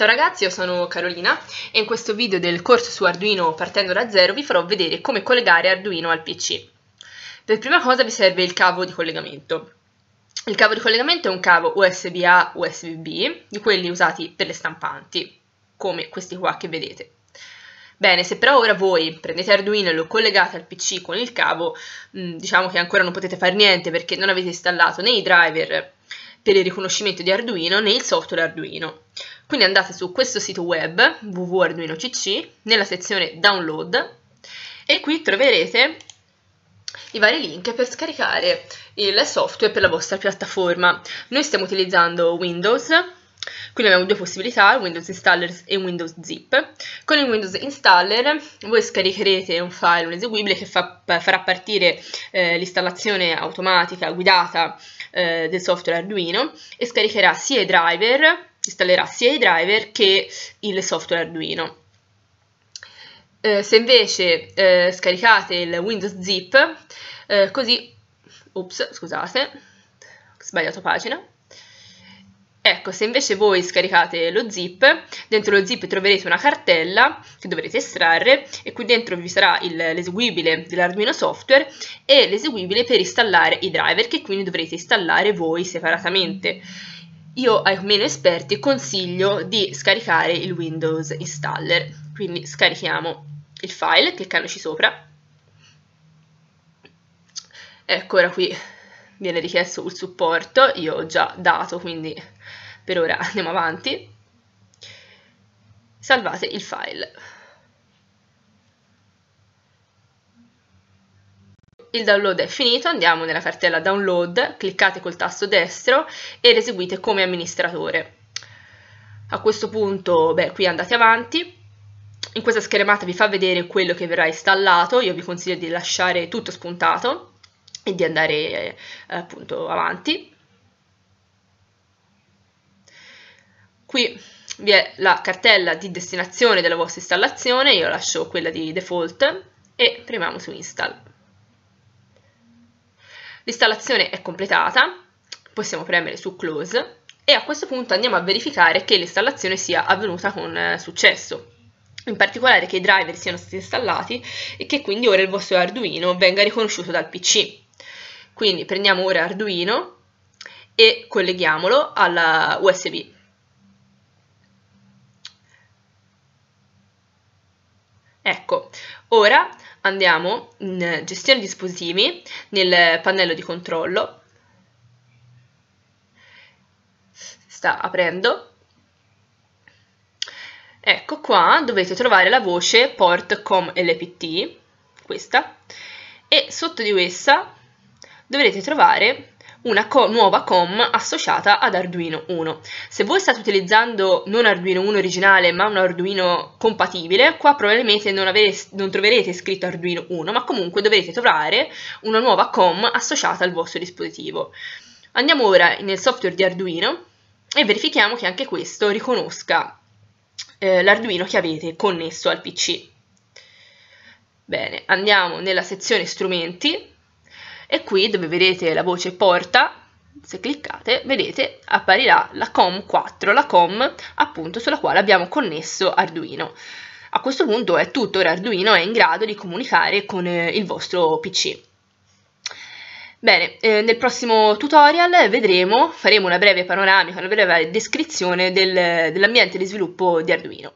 Ciao ragazzi, io sono Carolina e in questo video del corso su Arduino partendo da zero vi farò vedere come collegare Arduino al PC. Per prima cosa vi serve il cavo di collegamento. Il cavo di collegamento è un cavo USB-A, USB-B, di quelli usati per le stampanti, come questi qua che vedete. Bene, se però ora voi prendete Arduino e lo collegate al PC con il cavo, mm, diciamo che ancora non potete fare niente perché non avete installato né i driver per il riconoscimento di Arduino né il software Arduino. Quindi andate su questo sito web, www.arduinocc, nella sezione download e qui troverete i vari link per scaricare il software per la vostra piattaforma. Noi stiamo utilizzando Windows, quindi abbiamo due possibilità, Windows Installer e Windows Zip. Con il Windows Installer voi scaricherete un file, un eseguibile che fa, farà partire eh, l'installazione automatica guidata eh, del software Arduino e scaricherà sia i driver installerà sia i driver che il software Arduino. Eh, se invece eh, scaricate il Windows Zip, eh, così, ups, scusate, ho sbagliato pagina, Ecco, se invece voi scaricate lo zip, dentro lo zip troverete una cartella che dovrete estrarre e qui dentro vi sarà l'eseguibile dell'Arduino software e l'eseguibile per installare i driver che quindi dovrete installare voi separatamente io ai meno esperti consiglio di scaricare il Windows Installer. Quindi scarichiamo il file cliccandoci sopra. Ecco, ora qui viene richiesto il supporto, io ho già dato, quindi per ora andiamo avanti. Salvate il file. il download è finito, andiamo nella cartella download, cliccate col tasto destro ed eseguite come amministratore. A questo punto, beh, qui andate avanti. In questa schermata vi fa vedere quello che verrà installato, io vi consiglio di lasciare tutto spuntato e di andare eh, appunto avanti. Qui vi è la cartella di destinazione della vostra installazione, io lascio quella di default e premiamo su install. L'installazione è completata, possiamo premere su Close e a questo punto andiamo a verificare che l'installazione sia avvenuta con eh, successo. In particolare che i driver siano stati installati e che quindi ora il vostro Arduino venga riconosciuto dal PC. Quindi prendiamo ora Arduino e colleghiamolo alla USB. Ecco, ora andiamo in gestione dispositivi nel pannello di controllo. Sta aprendo. Ecco qua dovete trovare la voce port com lpt, questa, e sotto di essa dovrete trovare una co- nuova COM associata ad Arduino 1. Se voi state utilizzando non Arduino 1 originale ma un Arduino compatibile, qua probabilmente non, avere, non troverete scritto Arduino 1, ma comunque dovrete trovare una nuova COM associata al vostro dispositivo. Andiamo ora nel software di Arduino e verifichiamo che anche questo riconosca eh, l'Arduino che avete connesso al PC. Bene, andiamo nella sezione strumenti e qui dove vedete la voce porta se cliccate vedete apparirà la COM 4, la COM appunto sulla quale abbiamo connesso Arduino. A questo punto è tutto, ora Arduino è in grado di comunicare con eh, il vostro PC. Bene, eh, nel prossimo tutorial vedremo, faremo una breve panoramica, una breve descrizione del, dell'ambiente di sviluppo di Arduino.